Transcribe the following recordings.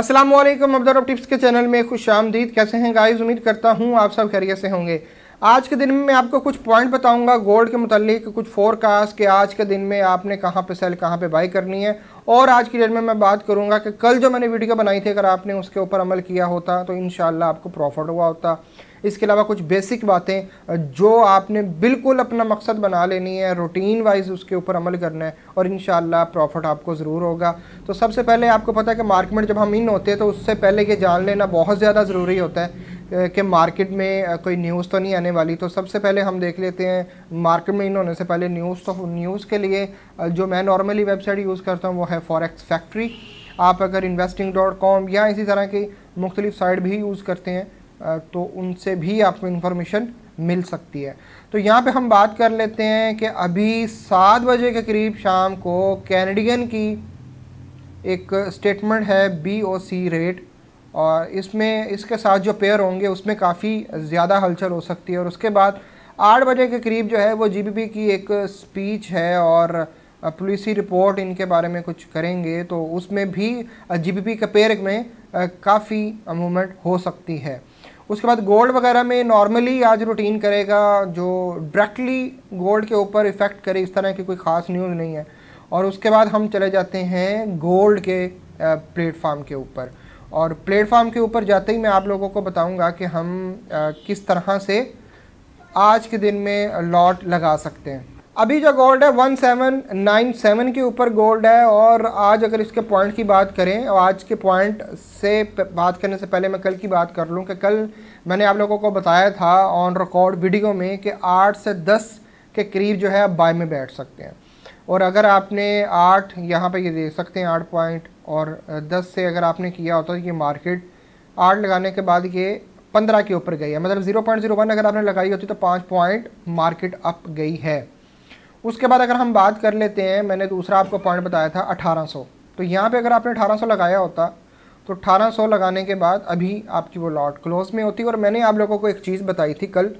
असलम अब्दर टिप्स के चैनल में खुश आमदीद कैसे हैं गाइस उम्मीद करता हूँ आप सब खैरियत से होंगे आज के दिन में मैं आपको कुछ पॉइंट बताऊंगा गोल्ड के मतलब कुछ फोरकास्ट के आज के दिन में आपने कहाँ पे सेल कहाँ पे बाई करनी है और आज की डेट में मैं बात करूंगा कि कल जो मैंने वीडियो बनाई थी अगर आपने उसके ऊपर अमल किया होता तो इन आपको प्रॉफिट हुआ होता इसके अलावा कुछ बेसिक बातें जो आपने बिल्कुल अपना मकसद बना लेनी है रूटीन वाइज उसके ऊपर अमल करना है और इन प्रॉफिट आपको ज़रूर होगा तो सबसे पहले आपको पता है कि मार्केट जब हम इन होते हैं तो उससे पहले ये जान लेना बहुत ज़्यादा ज़रूरी होता है के मार्केट में कोई न्यूज़ तो नहीं आने वाली तो सबसे पहले हम देख लेते हैं मार्केट में इन होने से पहले न्यूज़ तो न्यूज़ के लिए जो मैं नॉर्मली वेबसाइट यूज़ करता हूँ वो है फॉरेक्स फैक्ट्री आप अगर इन्वेस्टिंग डॉट कॉम या इसी तरह की मुख्तलिफ साइट भी यूज़ करते हैं तो उनसे भी आपको इन्फॉर्मेशन मिल सकती है तो यहाँ पे हम बात कर लेते हैं कि अभी सात बजे के करीब शाम को कैनेडियन की एक स्टेटमेंट है बी ओ सी रेट और इसमें इसके साथ जो पेयर होंगे उसमें काफ़ी ज़्यादा हलचल हो सकती है और उसके बाद आठ बजे के करीब जो है वो जीबीपी की एक स्पीच है और पुलिसी रिपोर्ट इनके बारे में कुछ करेंगे तो उसमें भी जीबीपी के पेयर में काफ़ी मूवमेंट हो सकती है उसके बाद गोल्ड वगैरह में नॉर्मली आज रूटीन करेगा जो डायरेक्टली गोल्ड के ऊपर इफ़ेक्ट करे इस तरह की कोई ख़ास न्यूज़ नहीं है और उसके बाद हम चले जाते हैं गोल्ड के प्लेटफार्म के ऊपर और प्लेटफार्म के ऊपर जाते ही मैं आप लोगों को बताऊंगा कि हम आ, किस तरह से आज के दिन में लॉट लगा सकते हैं अभी जो गोल्ड है 1797 के ऊपर गोल्ड है और आज अगर इसके पॉइंट की बात करें और आज के पॉइंट से बात करने से पहले मैं कल की बात कर लूं कि कल मैंने आप लोगों को बताया था ऑन रिकॉर्ड वीडियो में कि आठ से दस के करीब जो है आप बाय में बैठ सकते हैं और अगर आपने आठ यहाँ पर ये देख सकते हैं आठ पॉइंट और दस से अगर आपने किया होता तो ये मार्केट आठ लगाने के बाद ये पंद्रह के ऊपर गई है मतलब ज़ीरो पॉइंट जीरो वन अगर आपने लगाई होती तो पाँच पॉइंट मार्केट अप गई है उसके बाद अगर हम बात कर लेते हैं मैंने दूसरा आपको पॉइंट बताया था अठारह सौ तो यहाँ पे अगर आपने अठारह सौ लगाया होता तो अठारह सौ लगाने के बाद अभी आपकी वो लॉट क्लोज में होती है और मैंने आप लोगों को एक चीज़ बताई थी कल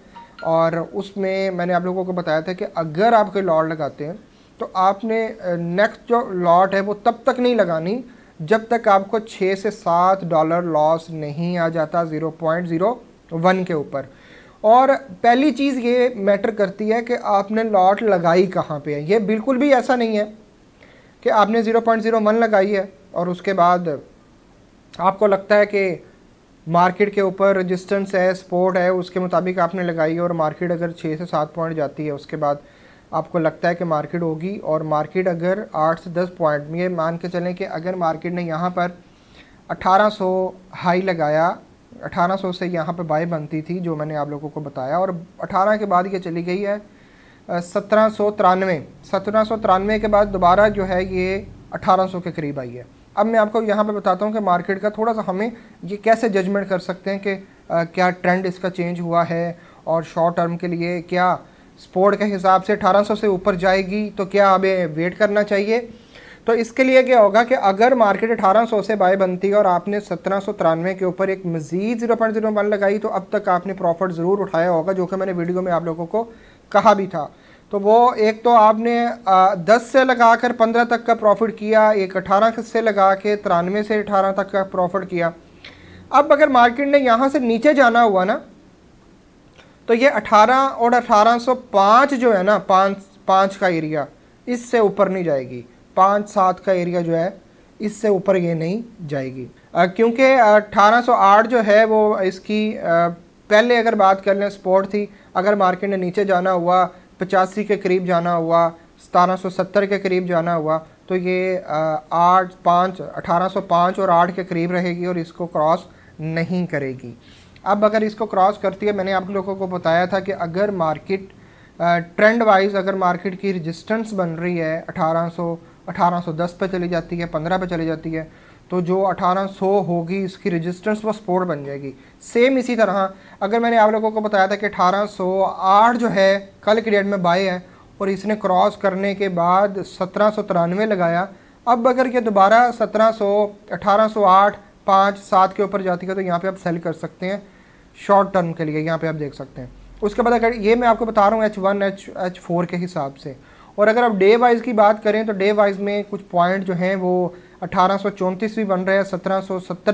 और उसमें मैंने आप लोगों को बताया था कि अगर आप कोई लॉट लगाते हैं तो आपने नेक्स्ट जो लॉट है वो तब तक नहीं लगानी जब तक आपको छः से सात डॉलर लॉस नहीं आ जाता ज़ीरो पॉइंट ज़ीरो वन के ऊपर और पहली चीज़ ये मैटर करती है कि आपने लॉट लगाई कहाँ पे है ये बिल्कुल भी ऐसा नहीं है कि आपने ज़ीरो पॉइंट ज़ीरो वन लगाई है और उसके बाद आपको लगता है कि मार्केट के ऊपर रजिस्टेंस है सपोर्ट है उसके मुताबिक आपने लगाई है और मार्केट अगर छः से सात पॉइंट जाती है उसके बाद आपको लगता है कि मार्केट होगी और मार्केट अगर आठ से दस पॉइंट ये मान के चलें कि अगर मार्केट ने यहाँ पर 1800 हाई लगाया 1800 से यहाँ पर बाय बनती थी जो मैंने आप लोगों को बताया और 18 के बाद ये चली गई है सत्रह सौ तिरानवे सत्रह सौ तिरानवे के बाद दोबारा जो है ये 1800 के करीब आई है अब मैं आपको यहाँ पे बताता हूँ कि मार्केट का थोड़ा सा हमें ये कैसे जजमेंट कर सकते हैं कि क्या ट्रेंड इसका चेंज हुआ है और शॉर्ट टर्म के लिए क्या स्पोर्ट के हिसाब से 1800 से ऊपर जाएगी तो क्या हमें वेट करना चाहिए तो इसके लिए क्या होगा कि अगर मार्केट 1800 से बाय बनती है और आपने सत्रह के ऊपर एक मजीद जीरो पॉइंट जीरो वन लगाई तो अब तक आपने प्रॉफिट ज़रूर उठाया होगा जो कि मैंने वीडियो में आप लोगों को कहा भी था तो वो एक तो आपने दस से लगा कर पंद्रह तक का प्रॉफिट किया एक अठारह से लगा के तिरानवे से अठारह तक का प्रॉफिट किया अब अगर मार्केट ने यहाँ से नीचे जाना हुआ ना तो ये 18 और 1805 जो है ना पाँच पाँच का एरिया इससे ऊपर नहीं जाएगी पाँच सात का एरिया जो है इससे ऊपर ये नहीं जाएगी क्योंकि 1808 जो है वो इसकी आ, पहले अगर बात कर लें स्पोर्ट थी अगर मार्केट ने नीचे जाना हुआ पचासी के करीब जाना हुआ सतारह सत्तर के करीब जाना हुआ तो ये आठ पाँच अठारह सौ पाँच और आठ के करीब रहेगी और इसको क्रॉस नहीं करेगी अब अगर इसको क्रॉस करती है मैंने आप लोगों को बताया था कि अगर मार्केट ट्रेंड वाइज अगर मार्केट की रजिस्टेंस बन रही है 1800 1810 पे चली जाती है 15 पे चली जाती है तो जो 1800 होगी इसकी रजिस्टेंस वो सपोर्ट बन जाएगी सेम इसी तरह अगर मैंने आप लोगों को बताया था कि 1808 जो है कल के डेट में बाय है और इसने क्रॉस करने के बाद सत्रह लगाया अब अगर ये दोबारा सत्रह सौ आठ पाँच सात के ऊपर जाती है तो यहाँ पे आप सेल कर सकते हैं शॉर्ट टर्म के लिए यहाँ पे आप देख सकते हैं उसके बाद अगर ये मैं आपको बता रहा हूँ H one H H four के हिसाब से और अगर आप डे वाइज की बात करें तो डे वाइज में कुछ पॉइंट जो हैं वो अठारह भी बन रहे हैं सत्रह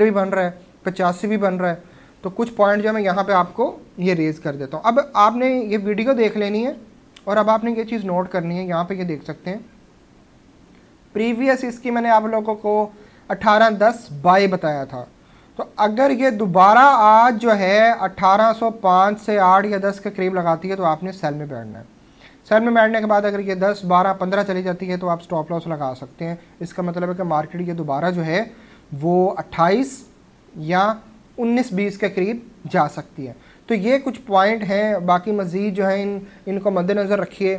भी बन रहा है पचासी भी बन रहा है तो कुछ पॉइंट जो मैं यहाँ पे आपको ये रेज़ कर देता हूँ अब आपने ये वीडियो देख लेनी है और अब आपने ये चीज़ नोट करनी है यहाँ पे ये देख सकते हैं प्रीवियस इसकी मैंने आप लोगों को 18 दस बाय बताया था तो अगर ये दोबारा आज जो है 1805 से 8 या 10 के करीब लगाती है तो आपने सेल में बैठना है सेल में बैठने के बाद अगर ये 10, 12, 15 चली जाती है तो आप स्टॉप लॉस लगा सकते हैं इसका मतलब है कि मार्केट ये दोबारा जो है वो 28 या 19, 20 के करीब जा सकती है तो ये कुछ पॉइंट हैं बाकी मज़ीद जो है इन इनको मद्दनज़र रखिए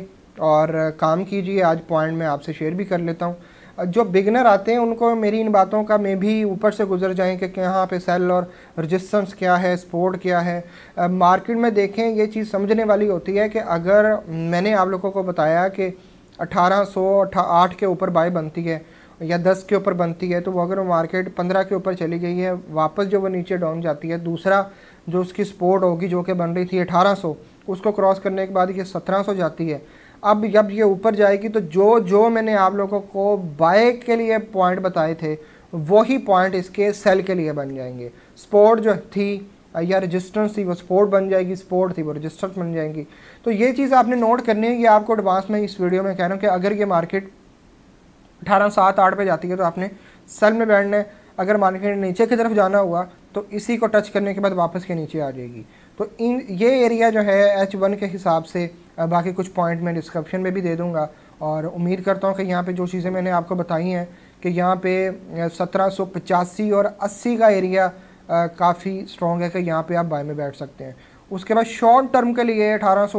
और काम कीजिए आज पॉइंट मैं आपसे शेयर भी कर लेता हूँ जो बिगनर आते हैं उनको मेरी इन बातों का मैं भी ऊपर से गुजर जाएँ कि यहाँ पे सेल और रजिस्टेंस क्या है सपोर्ट क्या है मार्केट में देखें ये चीज़ समझने वाली होती है कि अगर मैंने आप लोगों को बताया कि अठारह सौ आठ के ऊपर बाय बनती है या दस के ऊपर बनती है तो वो अगर मार्केट पंद्रह के ऊपर चली गई है वापस जो वो नीचे डाउन जाती है दूसरा जो उसकी सपोर्ट होगी जो कि बन रही थी अठारह सौ उसको क्रॉस करने के बाद ये सत्रह सौ जाती है अब जब ये ऊपर जाएगी तो जो जो मैंने आप लोगों को बाय के लिए पॉइंट बताए थे वही पॉइंट इसके सेल के लिए बन जाएंगे स्पोर्ट जो थी या रजिस्टेंस थी वो स्पोर्ट बन जाएगी स्पोर्ट थी वो रजिस्टर्स बन जाएंगी तो ये चीज़ आपने नोट करनी है कि आपको एडवांस में इस वीडियो में कह रहा हूँ कि अगर ये मार्केट अठारह सात आठ पे जाती है तो आपने सेल में बैठना है अगर मार्केट नीचे की तरफ जाना हुआ तो इसी को टच करने के बाद वापस के नीचे आ जाएगी तो इन ये एरिया जो है एच वन के हिसाब से बाकी कुछ पॉइंट मैं डिस्क्रिप्शन में भी दे दूँगा और उम्मीद करता हूँ कि यहाँ पे जो चीज़ें मैंने आपको बताई हैं कि यहाँ पे सत्रह और 80 का एरिया काफ़ी स्ट्रॉन्ग है कि यहाँ पे आप बाय में बैठ सकते हैं उसके बाद शॉर्ट टर्म के लिए अठारह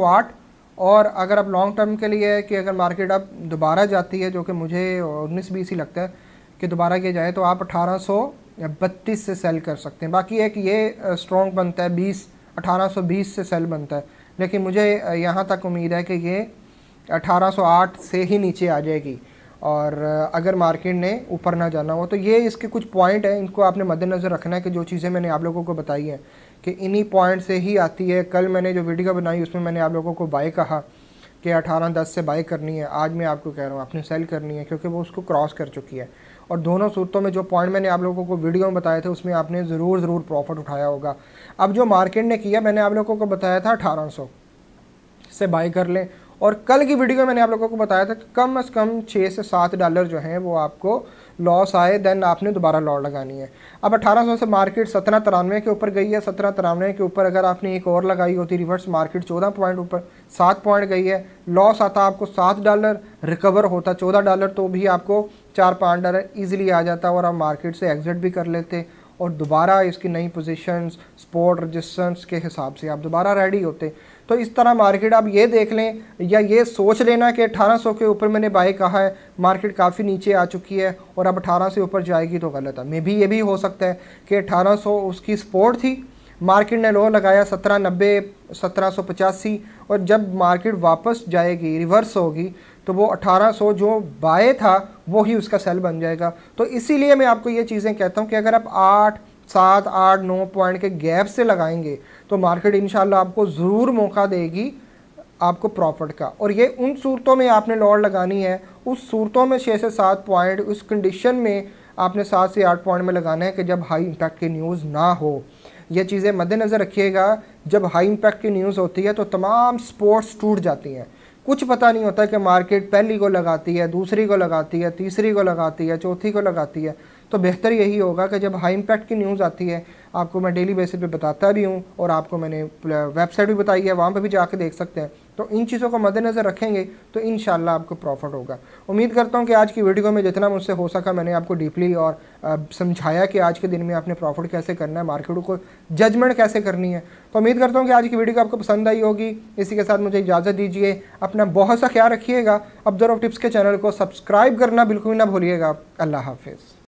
और अगर आप लॉन्ग टर्म के लिए कि अगर मार्केट अब दोबारा जाती है जो कि मुझे उन्नीस बीस ही लगता है कि दोबारा किया जाए तो आप अठारह से सेल कर सकते हैं बाकी एक ये स्ट्रॉन्ग बनता है बीस अठारह से सेल बनता है लेकिन मुझे यहाँ तक उम्मीद है कि ये 1808 से ही नीचे आ जाएगी और अगर मार्केट ने ऊपर ना जाना हो तो ये इसके कुछ पॉइंट हैं इनको आपने मद्देनज़र रखना है कि जो चीज़ें मैंने आप लोगों को बताई हैं कि इन्हीं पॉइंट से ही आती है कल मैंने जो वीडियो बनाई उसमें मैंने आप लोगों को बाय कहा कि अठारह दस से बाय करनी है आज मैं आपको कह रहा हूँ आपने सेल करनी है क्योंकि वो उसको क्रॉस कर चुकी है और दोनों सूरतों में जो पॉइंट मैंने आप लोगों को वीडियो में बताए थे उसमें आपने ज़रूर ज़रूर प्रॉफिट उठाया होगा अब जो मार्केट ने किया मैंने आप लोगों को बताया था अठारह से बाई कर लें और कल की वीडियो में मैंने आप लोगों को बताया था कि कम से कम छः से सात डॉलर जो हैं वो आपको लॉस आए देन आपने दोबारा लॉट लगानी है अब 1800 से मार्केट सत्रह तिरानवे के ऊपर गई है सत्रह तिरानवे के ऊपर अगर आपने एक और लगाई होती रिवर्स मार्केट चौदह पॉइंट ऊपर सात पॉइंट गई है लॉस आता आपको सात डॉलर रिकवर होता चौदह डॉलर तो भी आपको चार पाँच डॉलर ईजिली आ जाता और आप मार्केट से एग्जिट भी कर लेते और दोबारा इसकी नई पोजीशंस स्पोर्ट रजिस्टेंस के हिसाब से आप दोबारा रेडी होते तो इस तरह मार्केट आप ये देख लें या ये सोच लेना कि 1800 के ऊपर मैंने बाई कहा है मार्केट काफ़ी नीचे आ चुकी है और अब 1800 से ऊपर जाएगी तो गलत है मे भी ये भी हो सकता है कि 1800 उसकी स्पोर्ट थी मार्केट ने लो लगाया सत्रह नब्बे सत्रह सौ पचासी और जब मार्केट वापस जाएगी रिवर्स होगी तो वो 1800 जो बाय था वो ही उसका सेल बन जाएगा तो इसीलिए मैं आपको ये चीज़ें कहता हूँ कि अगर आप आठ सात आठ नौ पॉइंट के गैप से लगाएंगे तो मार्केट इन आपको ज़रूर मौका देगी आपको प्रॉफिट का और ये उन सूरतों में आपने लॉट लगानी है उस सूरतों में छः से सात पॉइंट उस कंडीशन में आपने सात से आठ पॉइंट में लगाना है कि जब हाई इम्पैक्ट की न्यूज़ ना हो ये चीज़ें मद्देनज़र रखिएगा जब हाई इंपैक्ट की न्यूज़ होती है तो तमाम स्पोर्ट्स टूट जाती हैं कुछ पता नहीं होता कि मार्केट पहली को लगाती है दूसरी को लगाती है तीसरी को लगाती है चौथी को लगाती है तो बेहतर यही होगा कि जब हाई इम्पैक्ट की न्यूज़ आती है आपको मैं डेली बेसिस पे बताता भी हूँ और आपको मैंने वेबसाइट भी बताई है वहाँ पे भी जाके देख सकते हैं तो इन चीज़ों को मद्देनज़र रखेंगे तो इन आपको प्रॉफिट होगा उम्मीद करता हूँ कि आज की वीडियो में जितना मुझसे हो सका मैंने आपको डीपली और समझाया कि आज के दिन में आपने प्रॉफिट कैसे करना है मार्केट को जजमेंट कैसे करनी है तो उम्मीद करता हूँ कि आज की वीडियो आपको पसंद आई होगी इसी के साथ मुझे इजाज़त दीजिए अपना बहुत सा ख्याल रखिएगा ऑब्जर्व टिप्स के चैनल को सब्सक्राइब करना बिल्कुल ना भूलिएगा अल्लाह हाफिज़